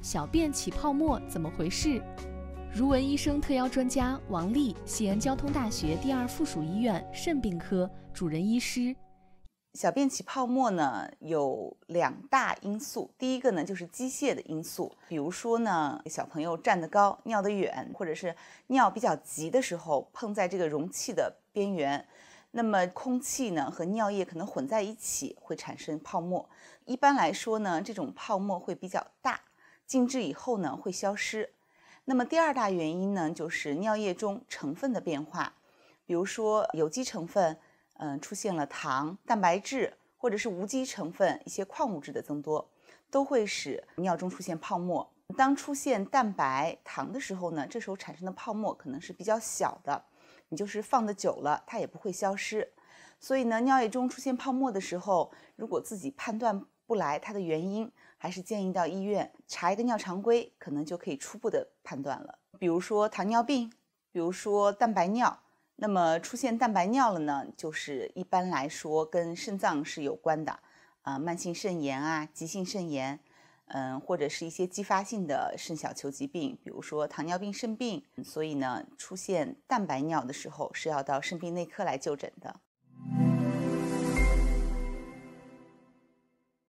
小便起泡沫怎么回事？如闻医生特邀专家王丽，西安交通大学第二附属医院肾病科主任医师。小便起泡沫呢，有两大因素。第一个呢，就是机械的因素，比如说呢，小朋友站得高，尿得远，或者是尿比较急的时候，碰在这个容器的边缘，那么空气呢和尿液可能混在一起，会产生泡沫。一般来说呢，这种泡沫会比较大。静置以后呢，会消失。那么第二大原因呢，就是尿液中成分的变化，比如说有机成分，嗯，出现了糖、蛋白质，或者是无机成分一些矿物质的增多，都会使尿中出现泡沫。当出现蛋白、糖的时候呢，这时候产生的泡沫可能是比较小的，你就是放的久了，它也不会消失。所以呢，尿液中出现泡沫的时候，如果自己判断。不来它的原因，还是建议到医院查一个尿常规，可能就可以初步的判断了。比如说糖尿病，比如说蛋白尿。那么出现蛋白尿了呢，就是一般来说跟肾脏是有关的，啊，慢性肾炎啊，急性肾炎，嗯，或者是一些继发性的肾小球疾病，比如说糖尿病肾病。所以呢，出现蛋白尿的时候是要到肾病内科来就诊的。